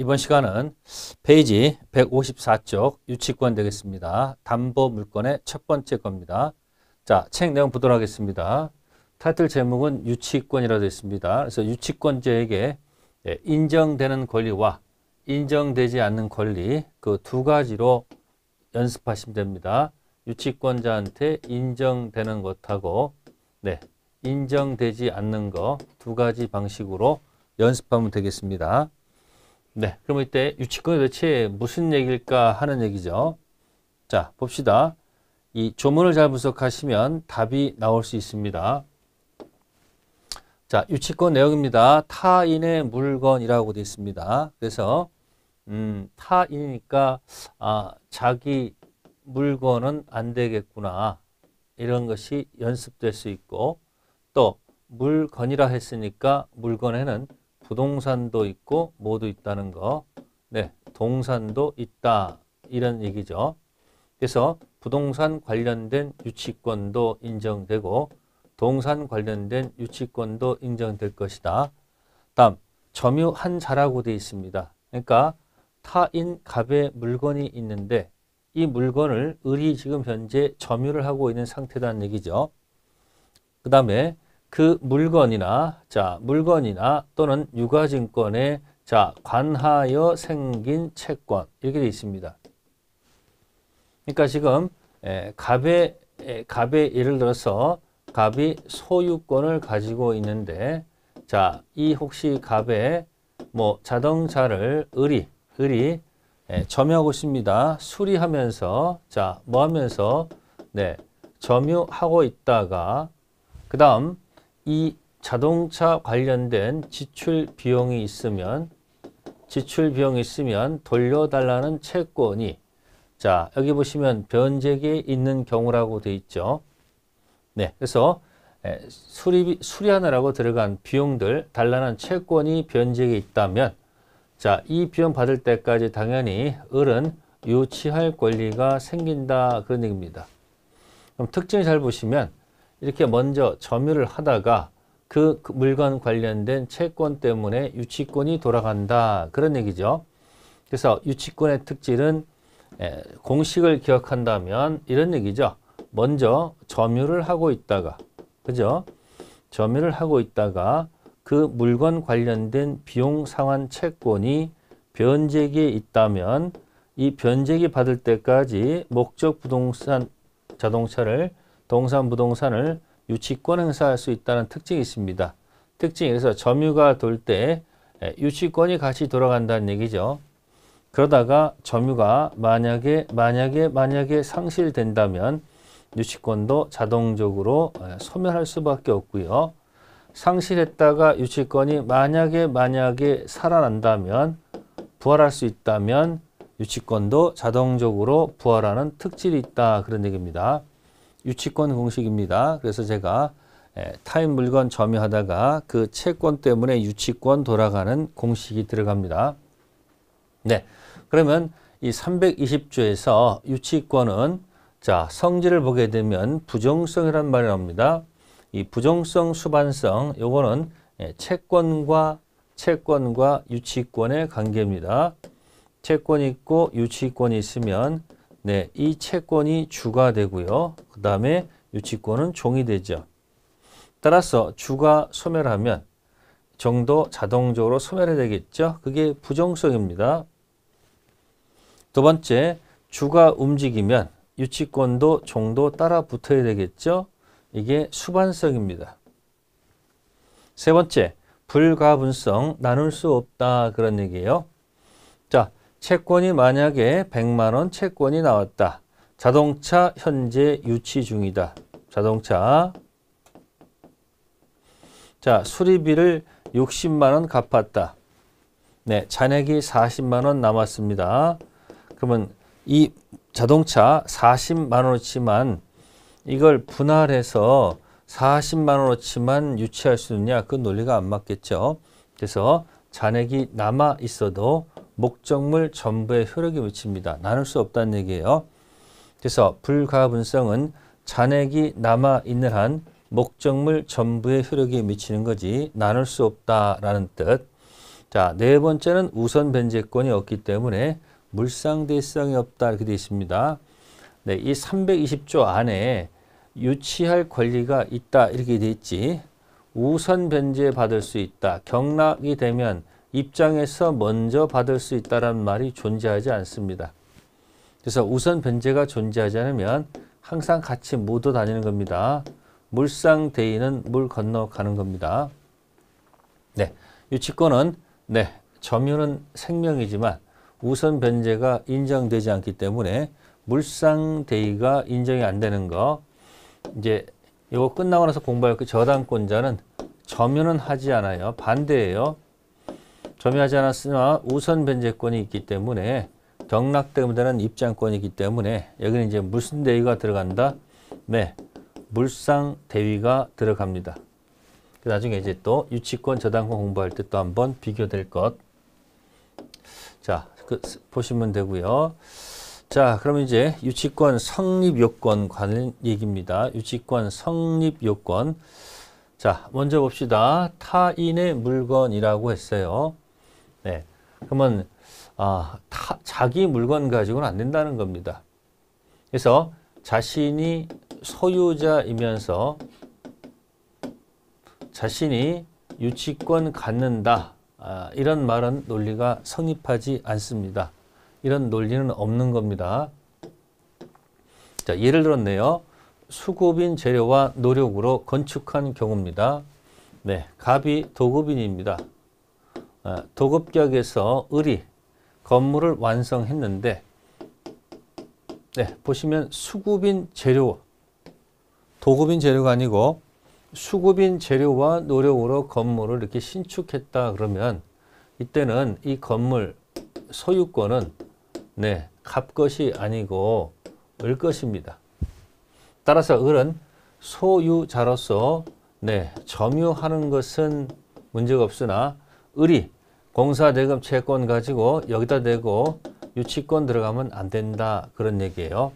이번 시간은 페이지 154쪽 유치권 되겠습니다. 담보 물건의 첫 번째 겁니다. 자, 책 내용 보도록 하겠습니다. 타이틀 제목은 유치권이라 되어 있습니다. 그래서 유치권자에게 예, 인정되는 권리와 인정되지 않는 권리 그 두 가지로 연습하시면 됩니다. 유치권자한테 인정되는 것하고 네, 인정되지 않는 거 두 가지 방식으로 연습하면 되겠습니다. 네, 그면 이때 유치권이 도대체 무슨 얘기일까 하는 얘기죠. 자, 봅시다. 이 조문을 잘 분석하시면 답이 나올 수 있습니다. 자, 유치권 내용입니다. 타인의 물건이라고 되어 있습니다. 그래서 음, 타인이니까 아, 자기 물건은 안 되겠구나. 이런 것이 연습될 수 있고 또 물건이라 했으니까 물건에는 부동산도 있고 뭐도 있다는 거. 네, 동산도 있다. 이런 얘기죠. 그래서 부동산 관련된 유치권도 인정되고 동산 관련된 유치권도 인정될 것이다. 다음, 점유한자라고 되어 있습니다. 그러니까 타인 갑의 물건이 있는데 이 물건을 을이 지금 현재 점유를 하고 있는 상태라는 얘기죠. 그 다음에 그 물건이나 자 물건이나 또는 유가증권에 자 관하여 생긴 채권 이렇게 되어 있습니다. 그러니까 지금 에, 예, 갑의 에, 예, 갑의 예를 들어서 갑이 소유권을 가지고 있는데 자이 혹시 갑의 뭐 자동차를 을이 을이 예, 점유하고 있습니다. 수리하면서 자 뭐하면서 네 점유하고 있다가 그 다음 이 자동차 관련된 지출 비용이 있으면 지출 비용이 있으면 돌려달라는 채권이 자 여기 보시면 변제기에 있는 경우라고 돼 있죠. 네, 그래서 수리 수리하느라고 들어간 비용들 달라는 채권이 변제기에 있다면 자이 비용 받을 때까지 당연히 을은 유치할 권리가 생긴다 그런 얘기입니다. 그럼 특징을 잘 보시면 이렇게 먼저 점유를 하다가 그 물건 관련된 채권 때문에 유치권이 돌아간다 그런 얘기죠. 그래서 유치권의 특질은 예, 공식을 기억한다면 이런 얘기죠. 먼저 점유를 하고 있다가 그죠? 점유를 하고 있다가 그 물건 관련된 비용 상환 채권이 변제기에 있다면 이 변제기 받을 때까지 목적 부동산 자동차를 동산, 부동산을 유치권 행사할 수 있다는 특징이 있습니다. 특징이 그래서 점유가 돌때 예, 유치권이 같이 돌아간다는 얘기죠. 그러다가 점유가 만약에 만약에 만약에 상실된다면 유치권도 자동적으로 예, 소멸할 수밖에 없고요. 상실했다가 유치권이 만약에 만약에 살아난다면 부활할 수 있다면 유치권도 자동적으로 부활하는 특질이 있다 그런 얘기입니다. 유치권 공식입니다. 그래서 제가 예, 타인 물건 점유하다가 그 채권 때문에 유치권 돌아가는 공식이 들어갑니다. 네. 그러면 이 320조에서 유치권은 자, 성질을 보게 되면 부정성이란 말이 나옵니다. 이 부정성, 수반성, 요거는 예, 채권과 채권과 유치권의 관계입니다. 채권이 있고 유치권이 있으면 네, 이 채권이 주가 되고요. 그 다음에 유치권은 종이 되죠. 따라서 주가 소멸하면 정도 자동적으로 소멸해야 되겠죠. 그게 부정성입니다. 두 번째, 주가 움직이면 유치권도 종도 따라 붙어야 되겠죠. 이게 수반성입니다. 세 번째, 불가분성, 나눌 수 없다 그런 얘기예요. 채권이 만약에 100만 원 채권이 나왔다. 자동차 현재 유치 중이다. 자동차. 자, 수리비를 60만 원 갚았다. 네, 잔액이 40만 원 남았습니다. 그러면 이 자동차 40만 원어치만 이걸 분할해서 40만 원어치만 유치할 수 있느냐 그 논리가 안 맞겠죠. 그래서 잔액이 남아 있어도 목적물 전부에 효력이 미칩니다. 나눌 수 없다는 얘기예요. 그래서 불가분성은 잔액이 남아있는 한 목적물 전부에 효력이 미치는 거지 나눌 수 없다라는 뜻. 자, 네 번째는 우선 변제권이 없기 때문에 물상대성이 없다 이렇게 되어 있습니다. 네, 이 320조 안에 유치할 권리가 있다 이렇게 되어 있지 우선 변제 받을 수 있다. 경락이 되면 입장에서 먼저 받을 수 있다는 말이 존재하지 않습니다. 그래서 우선 변제가 존재하지 않으면 항상 같이 묻어 다니는 겁니다. 물상 대인은 물 건너 가는 겁니다. 네, 유치권은 네, 점유는 생명이지만 우선 변제가 인정되지 않기 때문에 물상 대의가 인정이 안 되는 거 이제 이거 끝나고 나서 공부할 그 저당권자는 점유는 하지 않아요. 반대예요. 점유하지 않았으나 우선 변제권이 있기 때문에 경락대금대는 입장권이기 때문에 여기는 이제 무슨 대위가 들어간다? 네, 물상 대위가 들어갑니다. 그 나중에 이제 또 유치권, 저당권 공부할 때 또 한번 비교될 것. 자, 그, 보시면 되고요. 자, 그럼 이제 유치권 성립 요건 관련 얘기입니다. 유치권 성립 요건. 자, 먼저 봅시다. 타인의 물건이라고 했어요. 네. 그러면 아, 타, 자기 물건 가지고는 안 된다는 겁니다. 그래서 자신이 소유자이면서 자신이 유치권 갖는다 아, 이런 말은 논리가 성립하지 않습니다. 이런 논리는 없는 겁니다. 자, 예를 들었네요. 수급인 재료와 노력으로 건축한 경우입니다. 네, 갑이 도급인입니다. 어, 도급격에서 을이 건물을 완성했는데 네, 보시면 수급인 재료, 도급인 재료가 아니고 수급인 재료와 노력으로 건물을 이렇게 신축했다 그러면 이때는 이 건물 소유권은 네, 갑것이 아니고 을것입니다. 따라서 을은 소유자로서 네, 점유하는 것은 문제가 없으나 을이 공사 대금 채권 가지고 여기다 대고 유치권 들어가면 안 된다 그런 얘기예요.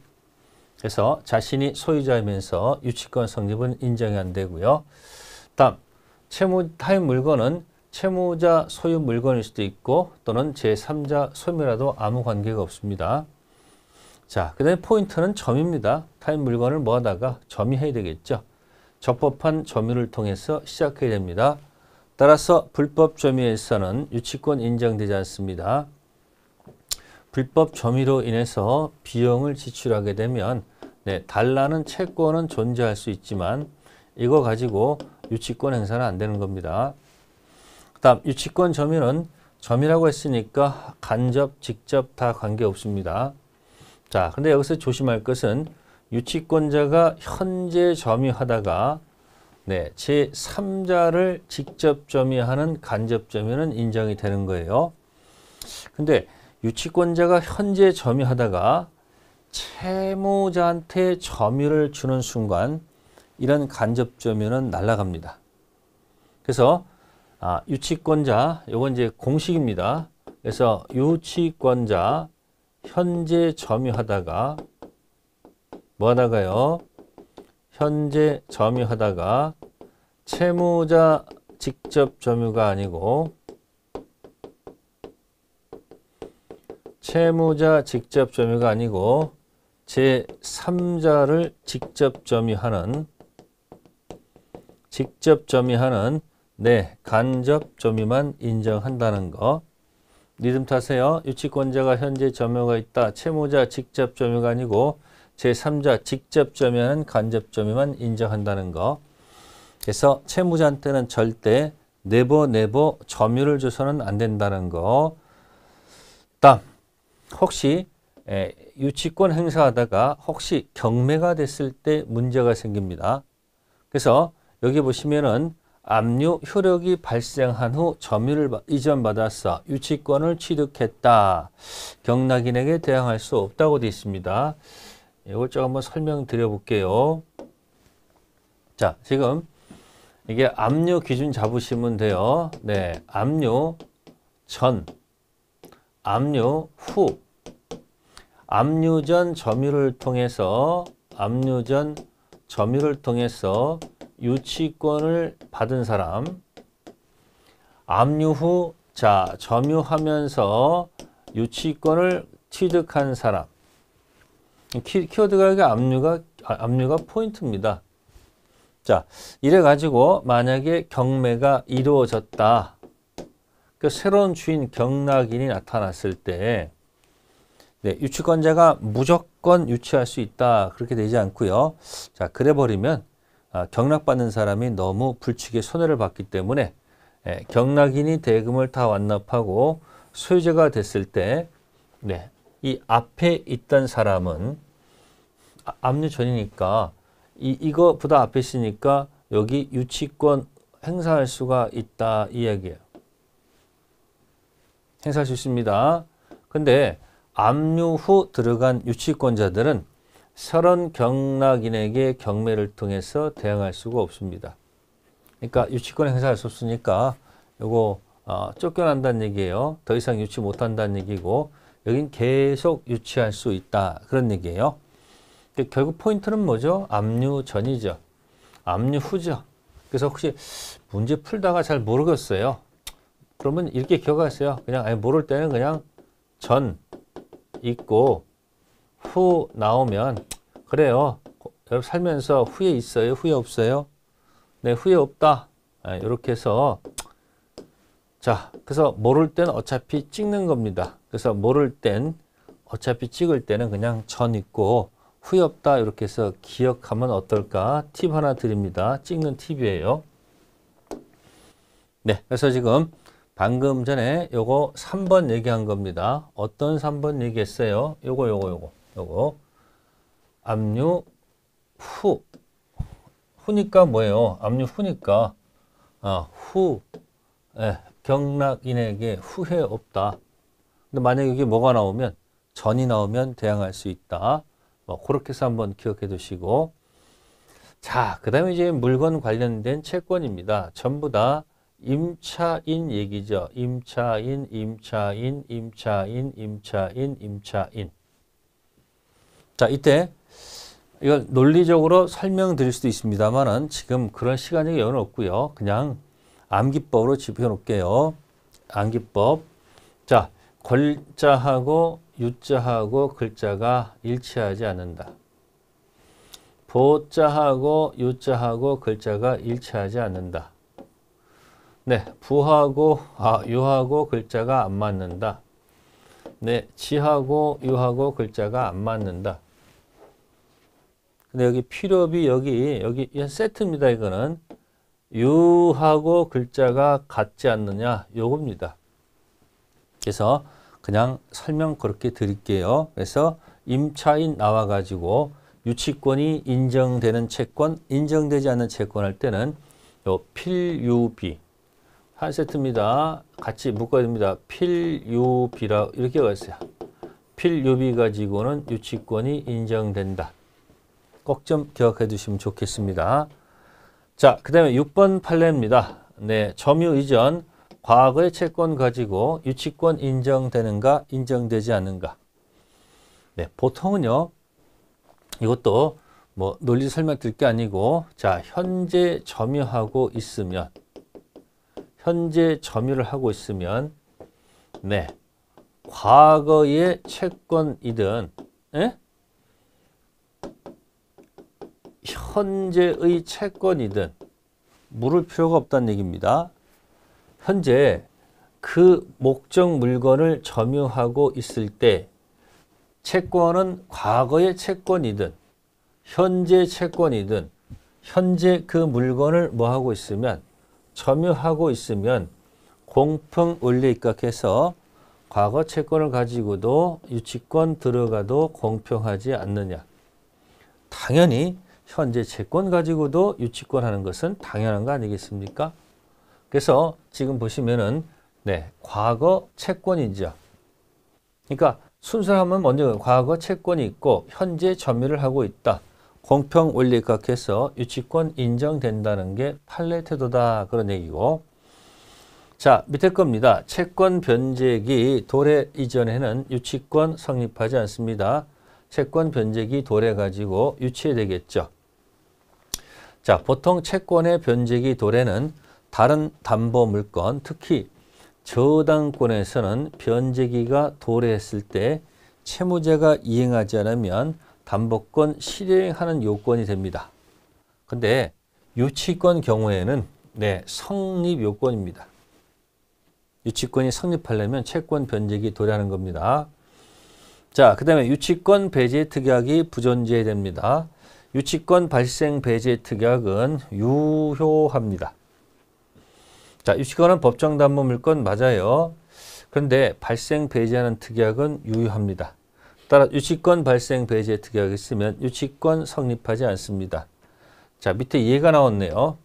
그래서 자신이 소유자이면서 유치권 성립은 인정이 안 되고요. 다음, 채무 타인 물건은 채무자 소유 물건일 수도 있고 또는 제3자 소유라도 아무 관계가 없습니다. 자, 그 다음에 포인트는 점입니다. 타인 물건을 뭐하다가 점유해야 되겠죠. 적법한 점유를 통해서 시작해야 됩니다. 따라서 불법 점유에서는 유치권 인정되지 않습니다. 불법 점유로 인해서 비용을 지출하게 되면 네, 달라는 채권은 존재할 수 있지만 이거 가지고 유치권 행사는 안 되는 겁니다. 다음 유치권 점유는 점유라고 했으니까 간접, 직접 다 관계없습니다. 자, 근데 여기서 조심할 것은 유치권자가 현재 점유하다가 네, 제3자를 직접 점유하는 간접 점유는 인정이 되는 거예요. 근데 유치권자가 현재 점유하다가 채무자한테 점유를 주는 순간 이런 간접 점유는 날라갑니다. 그래서 아, 유치권자, 이건 이제 공식입니다. 그래서 유치권자 현재 점유하다가 뭐 하다가요? 현재 점유하다가 채무자 직접 점유가 아니고 채무자 직접 점유가 아니고 제3자를 직접 점유하는 직접 점유하는 내 네, 간접 점유만 인정한다는 거 리듬 타세요. 유치권자가 현재 점유가 있다. 채무자 직접 점유가 아니고 제3자 직접 점유하는 간접 점유만 인정한다는 거. 그래서 채무자한테는 절대 네버 네버 점유를 줘서는 안 된다는 거. 다음 혹시 에, 예, 유치권 행사하다가 혹시 경매가 됐을 때 문제가 생깁니다. 그래서 여기 보시면은 압류 효력이 발생한 후 점유를 이전받았어 유치권을 취득했다. 경락인에게 대항할 수 없다고 되어 있습니다. 예, 이걸 좀 한번 설명드려 볼게요. 자, 지금 이게 압류 기준 잡으시면 돼요. 네, 압류 전, 압류 후, 압류 전 점유를 통해서 압류 전 점유를 통해서 유치권을 받은 사람, 압류 후 자, 점유하면서 유치권을 취득한 사람, 키, 워드 가격의 압류가 아, 압류가 포인트입니다. 자, 이래 가지고 만약에 경매가 이루어졌다. 그 새로운 주인 경락인이 나타났을 때 네, 유치권자가 무조건 유치할 수 있다. 그렇게 되지 않고요. 자, 그래 버리면 아, 경락받는 사람이 너무 불치게 손해를 봤기 때문에 예, 경락인이 대금을 다 완납하고 소유자가 됐을 때 네, 이 앞에 있던 사람은 아, 압류 전이니까 이, 이거보다 앞에 있으니까 여기 유치권 행사할 수가 있다 이야기예요. 행사할 수 있습니다. 근데 압류 후 들어간 유치권자들은 설원 경락인에게 경매를 통해서 대항할 수가 없습니다. 그러니까 유치권 행사할 수 없으니까 이거 어, 쫓겨난다는 얘기예요. 더 이상 유치 못한다는 얘기고 여긴 계속 유치할 수 있다. 그런 얘기예요. 결국 포인트는 뭐죠? 압류 전이죠. 압류 후죠. 그래서 혹시 문제 풀다가 잘 모르겠어요. 그러면 이렇게 기억하세요. 그냥 아니 모를 때는 그냥 전 있고 후 나오면 그래요. 여러분 살면서 후회 있어요? 후회 없어요? 네, 후회 없다. 이렇게 아, 해서 자, 그래서 모를 땐 어차피 찍는 겁니다. 그래서 모를 땐 어차피 찍을 때는 그냥 전 있고 후회 없다 이렇게 해서 기억하면 어떨까? 팁 하나 드립니다. 찍는 팁이에요. 네, 그래서 지금 방금 전에 요거 3번 얘기한 겁니다. 어떤 3번 얘기했어요? 요거 요거 요거 요거 압류 후 후니까 뭐예요? 압류 후니까 아, 후 예, 경락인에게 후회 없다. 근데 만약에 여기 뭐가 나오면 전이 나오면 대항할 수 있다. 뭐 그렇게 해서 한번 기억해 두시고 자, 그 다음에 이제 물건 관련된 채권입니다. 전부 다 임차인 얘기죠. 임차인, 임차인, 임차인, 임차인, 임차인. 자, 이때 이걸 논리적으로 설명드릴 수도 있습니다만은 지금 그런 시간이 여는 없고요. 그냥 암기법으로 짚어놓을게요. 암기법. 자, 권자하고 유자하고 글자가 일치하지 않는다. 보자하고 유자하고 글자가 일치하지 않는다. 네, 부하고 아, 유하고 글자가 안 맞는다. 네, 지하고 유하고 글자가 안 맞는다. 근데 여기 필요비 여기 여기 세트입니다. 이거는 유하고 글자가 같지 않느냐 요겁니다. 그래서 그냥 설명 그렇게 드릴게요. 그래서 임차인 나와 가지고 유치권이 인정되는 채권, 인정되지 않는 채권 할 때는 요 필유비 한 세트입니다. 같이 묶어야 됩니다. 필유비라 이렇게 가 있어요. 필유비 가지고는 유치권이 인정된다. 꼭 좀 기억해 두시면 좋겠습니다. 자, 그 다음에 6번 판례입니다. 네, 점유 이전 과거의 채권 가지고 유치권 인정되는가 인정되지 않는가. 네, 보통은요. 이것도 뭐 논리 설명 드릴 게 아니고 자, 현재 점유하고 있으면 현재 점유를 하고 있으면 네. 과거의 채권이든 네? 현재의 채권이든 물을 필요가 없다는 얘기입니다. 현재 그 목적 물건을 점유하고 있을 때 채권은 과거의 채권이든 현재 채권이든 현재 그 물건을 뭐하고 있으면 점유하고 있으면 공평 원리 입각해서 과거 채권을 가지고도 유치권 들어가도 공평하지 않느냐. 당연히 현재 채권 가지고도 유치권 하는 것은 당연한 거 아니겠습니까? 그래서 지금 보시면은 네, 과거 채권이죠. 그러니까 순서를 하면 먼저 과거 채권이 있고 현재 점유를 하고 있다. 공평 원리각해서 유치권 인정된다는 게 판례 태도다 그런 얘기고 자 밑에 겁니다. 채권 변제기 도래 이전에는 유치권 성립하지 않습니다. 채권 변제기 도래 가지고 유치되겠죠. 해야 자, 보통 채권의 변제기 도래는 다른 담보 물건, 특히 저당권에서는 변제기가 도래했을 때 채무자가 이행하지 않으면 담보권 실행하는 요건이 됩니다. 근데 유치권 경우에는 네, 성립 요건입니다. 유치권이 성립하려면 채권 변제기 도래하는 겁니다. 자, 그 다음에 유치권 배제 특약이 부존재됩니다. 유치권 발생 배제 특약은 유효합니다. 자, 유치권은 법정 담보 물건 맞아요. 그런데 발생 배제하는 특약은 유효합니다. 따라 유치권 발생 배제 특약이 있으면 유치권 성립하지 않습니다. 자, 밑에 예가 나왔네요.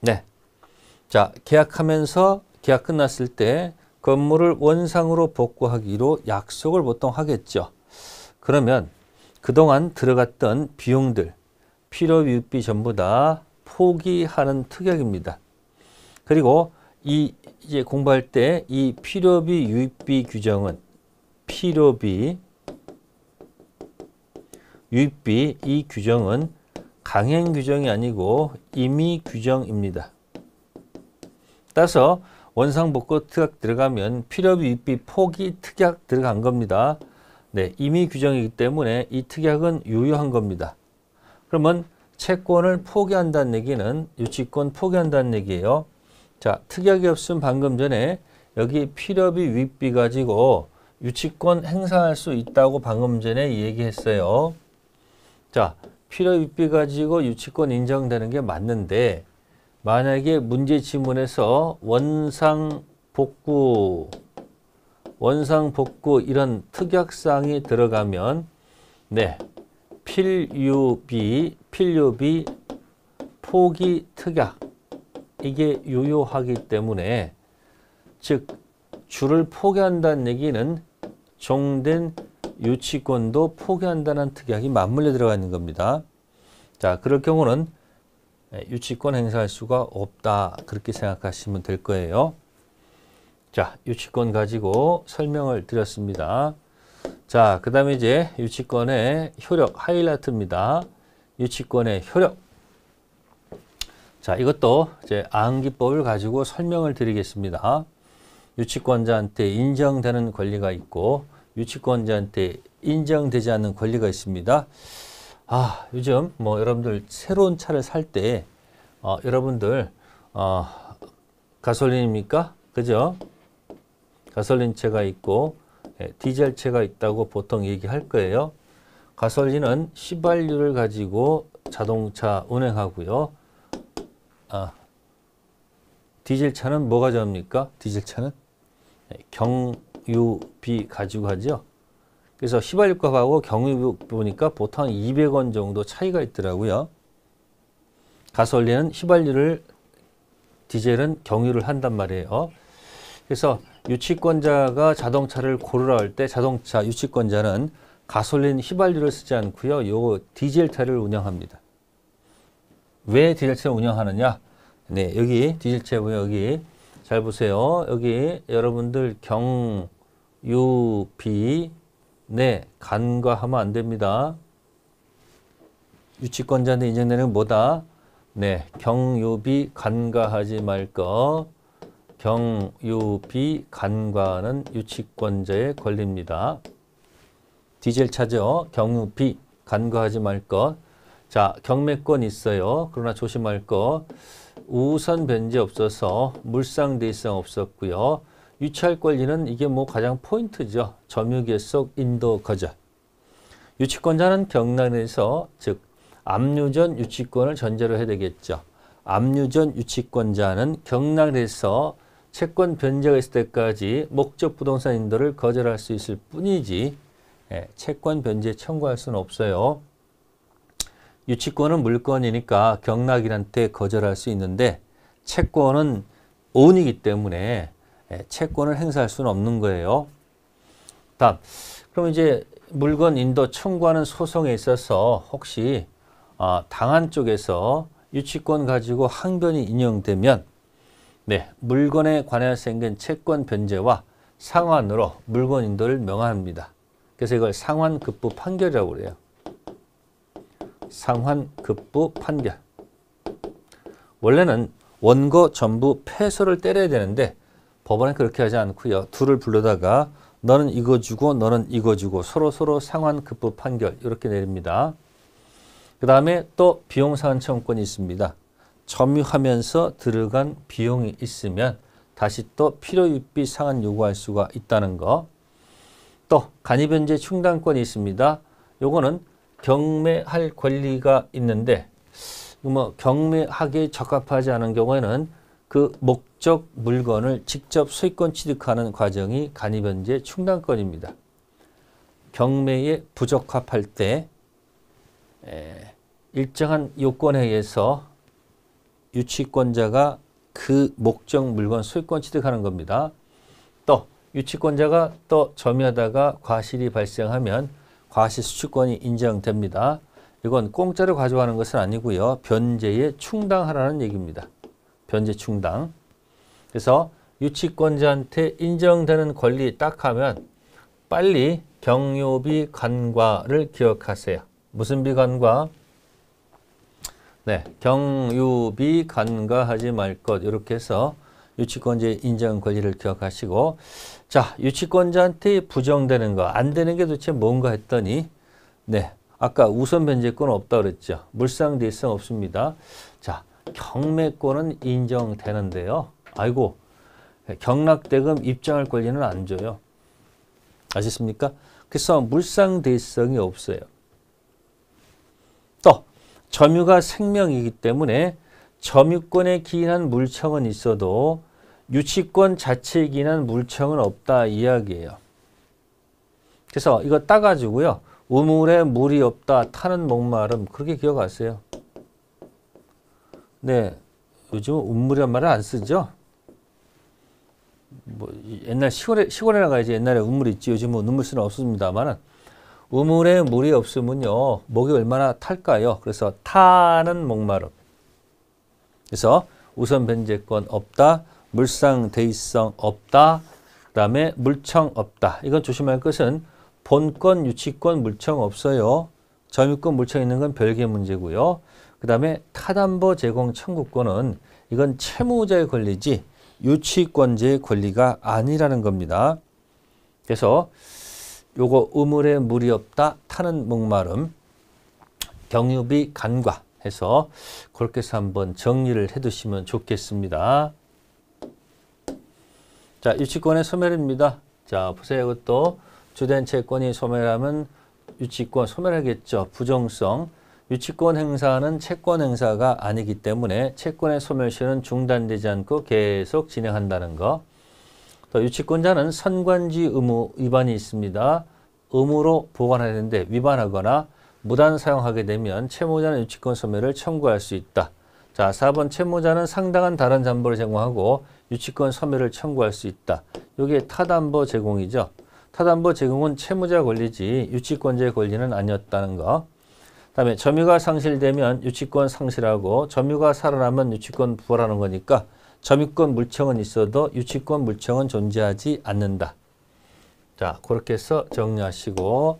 네. 자, 계약하면서 계약 끝났을 때 건물을 원상으로 복구하기로 약속을 보통 하겠죠. 그러면 그동안 들어갔던 비용들, 필요 유비 전부 다 포기하는 특약입니다. 그리고 이 이제 공부할 때 이 필요비 유입비 규정은 필요비 유입비 이 규정은 강행 규정이 아니고 임의 규정입니다. 따라서 원상복구 특약 들어가면 필요비 유입비 포기 특약 들어간 겁니다. 네, 임의 규정이기 때문에 이 특약은 유효한 겁니다. 그러면 채권을 포기한다는 얘기는 유치권 포기한다는 얘기예요. 자, 특약이 없으면 방금 전에 여기 필요비 위비 가지고 유치권 행사할 수 있다고 방금 전에 얘기했어요. 자, 필요비 가지고 유치권 인정되는 게 맞는데 만약에 문제 지문에서 원상 복구 원상 복구 이런 특약사항이 들어가면 네 필유비 필유비 포기 특약 이게 유효하기 때문에 즉 주를 포기한다는 얘기는 종된 유치권도 포기한다는 특약이 맞물려 들어가 있는 겁니다. 자 그럴 경우는 유치권 행사할 수가 없다 그렇게 생각하시면 될 거예요. 자, 유치권 가지고 설명을 드렸습니다. 자, 그 다음에 이제 유치권의 효력 하이라이트입니다. 유치권의 효력. 자, 이것도 이제 암기법을 가지고 설명을 드리겠습니다. 유치권자한테 인정되는 권리가 있고 유치권자한테 인정되지 않는 권리가 있습니다. 아, 요즘 뭐 여러분들 새로운 차를 살때 어, 여러분들 어, 가솔린입니까? 그죠? 가솔린체가 있고 예, 디젤체가 있다고 보통 얘기할 거예요. 가솔린은 시발유를 가지고 자동차 운행하고요. 아, 디젤차는 뭐가 잡니까? 디젤차는 예, 경유비 가지고 하죠. 그래서 시발유값하고 경유비 보니까 보통 200원 정도 차이가 있더라고요. 가솔린은 시발유를 디젤은 경유를 한단 말이에요. 그래서 유치권자가 자동차를 고르라 할 때 자동차 유치권자는 가솔린 휘발유를 쓰지 않고요. 요 디젤차를 운영합니다. 왜 디젤차를 운영하느냐? 네, 여기 디젤차고요. 여기 잘 보세요. 여기 여러분들 경, 유, 비, 네, 간과하면 안 됩니다. 유치권자한테 인정되는 뭐다? 네, 경유비 간과하지 말 것. 경유비 간과는 유치권자의 권리입니다. 디젤 차죠. 경유비 간과하지 말 것. 자, 경매권 있어요. 그러나 조심할 것. 우선 변제 없어서 물상 대상 없었고요. 유치 권리는 이게 뭐 가장 포인트죠. 점유계속 인도 거절. 유치권자는 경란에서 즉 압류전 유치권을 전제로 해야 되겠죠. 압류전 유치권자는 경락에서 채권 변제가 있을 때까지 목적 부동산 인도를 거절할 수 있을 뿐이지 예, 채권 변제 청구할 수는 없어요. 유치권은 물건이니까 경락인한테 거절할 수 있는데 채권은 오이기 때문에 예, 채권을 행사할 수는 없는 거예요. 다음, 그럼 이제 물건 인도 청구하는 소송에 있어서 혹시 어, 당한 쪽에서 유치권 가지고 항변이 인용되면 네, 물건에 관해여 생긴 채권 변제와 상환으로 물건 인도를 명합니다. 그래서 이걸 상환급부 판결이라고 그래요. 상환급부 판결. 원래는 원고 전부 패소를 때려야 되는데 법원은 그렇게 하지 않고요. 둘을 불러다가 너는 이거 주고 너는 이거 주고 서로서로 상환급부 판결 이렇게 내립니다. 그 다음에 또 비용상환청구권이 있습니다. 점유하면서 들어간 비용이 있으면 다시 또 필요유비 상한 요구할 수가 있다는 거. 또 간이변제 충당권이 있습니다. 요거는 경매할 권리가 있는데 뭐 경매하기에 적합하지 않은 경우에는 그 목적 물건을 직접 소유권 취득하는 과정이 간이변제 충당권입니다. 경매에 부적합할 때 일정한 요건에 의해서 유치권자가 그 목적 물건 소유권 취득하는 겁니다. 또 유치권자가 또 점유하다가 과실이 발생하면 과실 수취권이 인정됩니다. 이건 공짜로 가져가는 것은 아니고요. 변제에 충당하라는 얘기입니다. 변제 충당. 그래서 유치권자한테 인정되는 권리 딱 하면 빨리 경유비 관과를 기억하세요. 무슨 비 관과? 네, 경유비 간과하지 말 것 이렇게 해서 유치권자의 인정 권리를 기억하시고 자 유치권자한테 부정되는 거 안 되는 게 도대체 뭔가 했더니 네 아까 우선 변제권 없다 그랬죠 물상 대상 없습니다 자 경매권은 인정되는데요 아이고 경락대금 입장할 권리는 안 줘요 아셨습니까 그래서 물상 대성이 없어요 점유가 생명이기 때문에 점유권에 기인한 물청은 있어도 유치권 자체에 기인한 물청은 없다 이야기예요. 그래서 이거 따가지고요. 우물에 물이 없다 타는 목마름 그렇게 기억하세요. 네, 요즘 우물이란 말을 안 쓰죠. 뭐 옛날 시골에 시골에 나가야지 옛날에 우물 있지 요즘은 눈물 쓰는 없습니다만은 우물에 물이 없으면요. 목이 얼마나 탈까요? 그래서 타는 목마름. 그래서 우선 변제권 없다. 물상 대의성 없다. 그다음에 물청 없다. 이건 조심할 것은 본권, 유치권, 물청 없어요. 점유권, 물청 있는 건 별개 문제고요. 그다음에 타담보 제공 청구권은 이건 채무자의 권리지 유치권자의 권리가 아니라는 겁니다. 그래서 요거 우물에 물이 없다 타는 목마름 경유비 간과 해서 그렇게 해서 한번 정리를 해 두시면 좋겠습니다. 자, 유치권의 소멸입니다. 자, 보세요. 이것도 주된 채권이 소멸하면 유치권 소멸하겠죠. 부정성. 유치권 행사는 채권 행사가 아니기 때문에 채권의 소멸시는 중단되지 않고 계속 진행한다는 거. 어, 유치권자는 선관지 의무 위반이 있습니다. 의무로 보관하는데 위반하거나 무단 사용하게 되면 채무자는 유치권 소멸을 청구할 수 있다. 자, 4번 채무자는 상당한 다른 담보를 제공하고 유치권 소멸을 청구할 수 있다. 여기 타담보 제공이죠. 타담보 제공은 채무자 권리지 유치권자의 권리는 아니었다는 거. 다음에 점유가 상실되면 유치권 상실하고 점유가 살아남은 유치권 부활하는 거니까 점유권 물청은 있어도 유치권 물청은 존재하지 않는다. 자, 그렇게 해서 정리하시고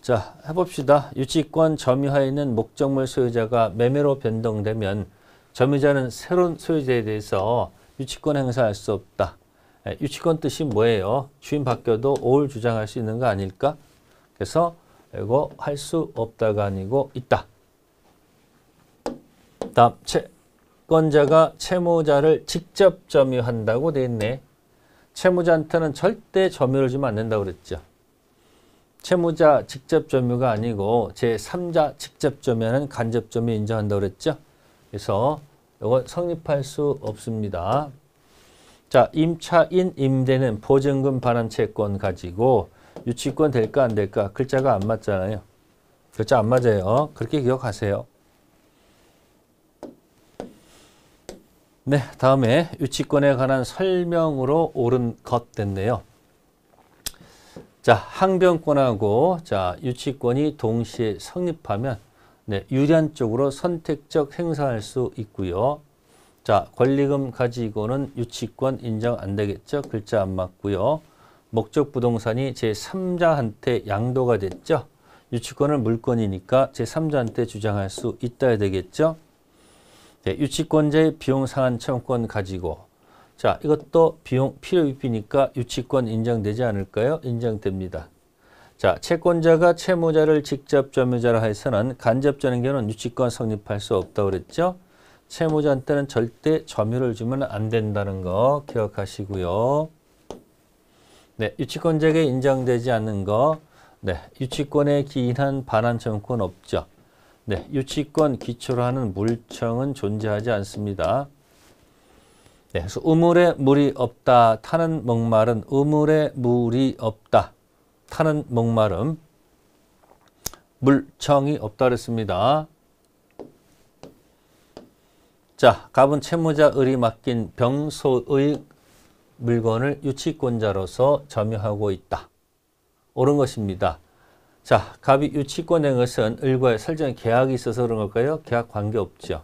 자, 해봅시다. 유치권 점유하에 있는 목적물 소유자가 매매로 변동되면 점유자는 새로운 소유자에 대해서 유치권 행사할 수 없다. 예, 유치권 뜻이 뭐예요? 주인 바뀌어도 오울 주장할 수 있는 거 아닐까? 그래서 이거 할 수 없다가 아니고 있다. 다음 채 채권자가 채무자를 직접 점유한다고 돼 있네. 채무자한테는 절대 점유를 주면 안 된다고 그랬죠. 채무자 직접 점유가 아니고 제3자 직접 점유는 하 간접 점유 인정한다고 그랬죠. 그래서 이건 성립할 수 없습니다. 자, 임차인 임대는 보증금 반환 채권 가지고 유치권 될까 안 될까 글자가 안 맞잖아요. 글자 안 맞아요. 그렇게 기억하세요. 네, 다음에 유치권에 관한 설명으로 옳은 것 됐네요. 자, 항변권하고 자, 유치권이 동시에 성립하면 네, 유리한 쪽으로 선택적 행사할 수 있고요. 자, 권리금 가지고는 유치권 인정 안 되겠죠? 글자 안 맞고요. 목적 부동산이 제3자한테 양도가 됐죠? 유치권을 물건이니까 제3자한테 주장할 수 있다 야 되겠죠? 네, 유치권자의 비용 상한 채권권 가지고 자 이것도 비용 필요입비니까 유치권 인정되지 않을까요? 인정됩니다. 자 채권자가 채무자를 직접 점유자라 해서는 간접전행견은 유치권 성립할 수 없다고 그랬죠? 채무자한테는 절대 점유를 주면 안 된다는 거 기억하시고요. 네, 유치권자에게 인정되지 않는 거. 네, 유치권에 기인한 반환 채권권 없죠. 네, 유치권 기초로 하는 물청은 존재하지 않습니다. 네, 그래서 우물에 물이 없다. 타는 목마른 우물에 물이 없다. 타는 목마름. 물청이 없다 그랬습니다. 자, 갑은 채무자 을이 맡긴 병소의 물건을 유치권자로서 점유하고 있다. 옳은 것입니다. 자, 갑이 유치권 낸 것은 을과의 설정 계약이 있어서 그런 걸까요? 계약 관계 없죠.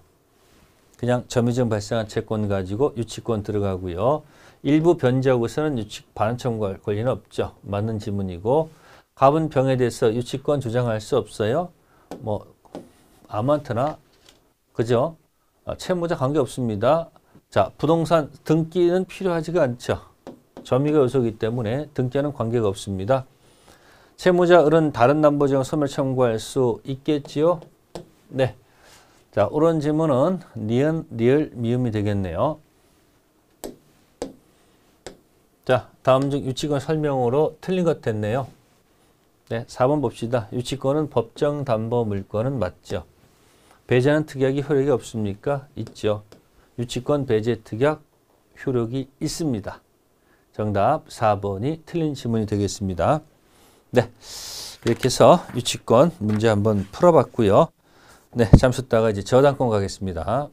그냥 점유점 발생한 채권 가지고 유치권 들어가고요. 일부 변제하고서는 유치 반환 청구할 권리는 없죠. 맞는 지문이고 갑은 병에 대해서 유치권 주장할 수 없어요. 뭐 아무한테나 그죠? 아, 채무자 관계 없습니다. 자, 부동산 등기는 필요하지가 않죠. 점유가 요소이기 때문에 등기는 관계가 없습니다. 채무자 을은 다른 담보지원 소멸 청구할 수 있겠지요? 네. 자, 옳은 지문은 니은, 니을, 미음이 되겠네요. 자, 다음 중 유치권 설명으로 틀린 것 됐네요. 네, 4번 봅시다. 유치권은 법정 담보 물권은 맞죠. 배제하는 특약이 효력이 없습니까? 있죠. 유치권 배제 특약 효력이 있습니다. 정답 4번이 틀린 지문이 되겠습니다. 네. 이렇게 해서 유치권 문제 한번 풀어봤고요. 네. 잠수 있다가 이제 저당권 가겠습니다.